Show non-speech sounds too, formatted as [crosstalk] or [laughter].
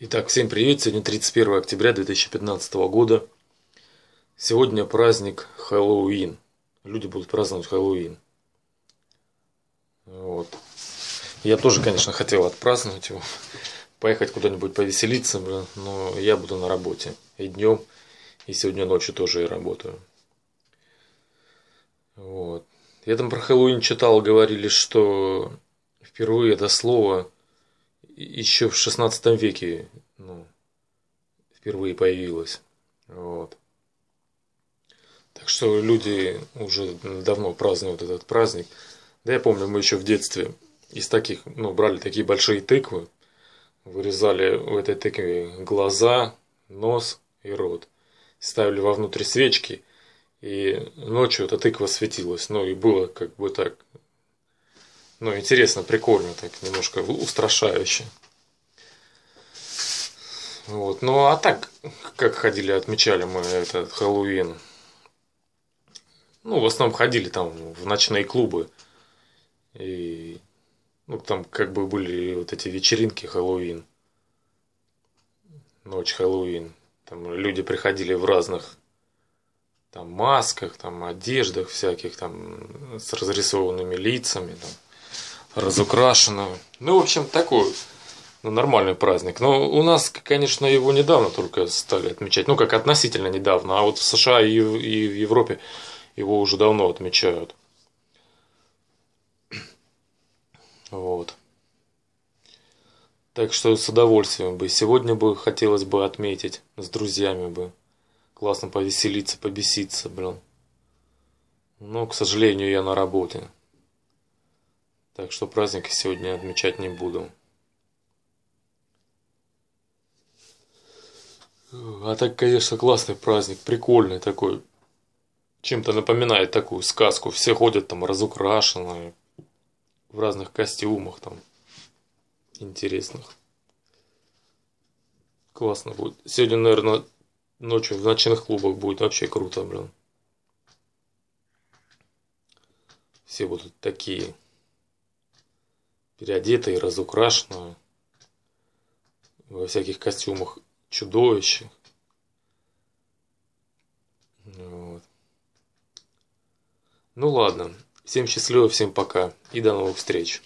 Итак, всем привет! Сегодня 31 октября 2015 года. Сегодня праздник Хэллоуин. Люди будут праздновать Хэллоуин. Вот. Я тоже, конечно, хотел отпраздновать его, [laughs] поехать куда-нибудь повеселиться, блин, но я буду на работе и днем, и сегодня ночью тоже я работаю. Вот. Я там про Хэллоуин читал, говорили, что впервые это слово еще в 16 веке ну, впервые появилась. Вот. Так что люди уже давно празднуют этот праздник. Да я помню, мы еще в детстве из таких, ну, брали такие большие тыквы, вырезали в этой тыкве глаза, нос и рот. Ставили вовнутрь свечки, и ночью эта тыква светилась. Ну, и было как бы так ну, интересно, прикольно, так немножко устрашающе. Вот. Ну, а так, как ходили, отмечали мы этот Хэллоуин. Ну, в основном ходили там в ночные клубы. И ну, там как бы были вот эти вечеринки Хэллоуин. Ночь Хэллоуин. Там люди приходили в разных там масках, там одеждах всяких, там с разрисованными лицами, там разукрашенную. Ну, в общем, такой ну, нормальный праздник. Но у нас, конечно, его недавно только стали отмечать. Ну, как относительно недавно. А вот в США и, и в Европе его уже давно отмечают. Вот. Так что с удовольствием бы. Сегодня бы хотелось бы отметить с друзьями бы. Классно повеселиться, побеситься, блин. Но, к сожалению, я на работе. Так что праздник сегодня отмечать не буду. А так, конечно, классный праздник, прикольный такой. Чем-то напоминает такую сказку. Все ходят там разукрашенные, в разных костюмах там интересных. Классно будет. Сегодня, наверное, ночью в ночных клубах будет вообще круто, блин. Все будут такие переодетая и разукрашенная, во всяких костюмах чудовище. Вот. Ну ладно, всем счастливо, всем пока и до новых встреч.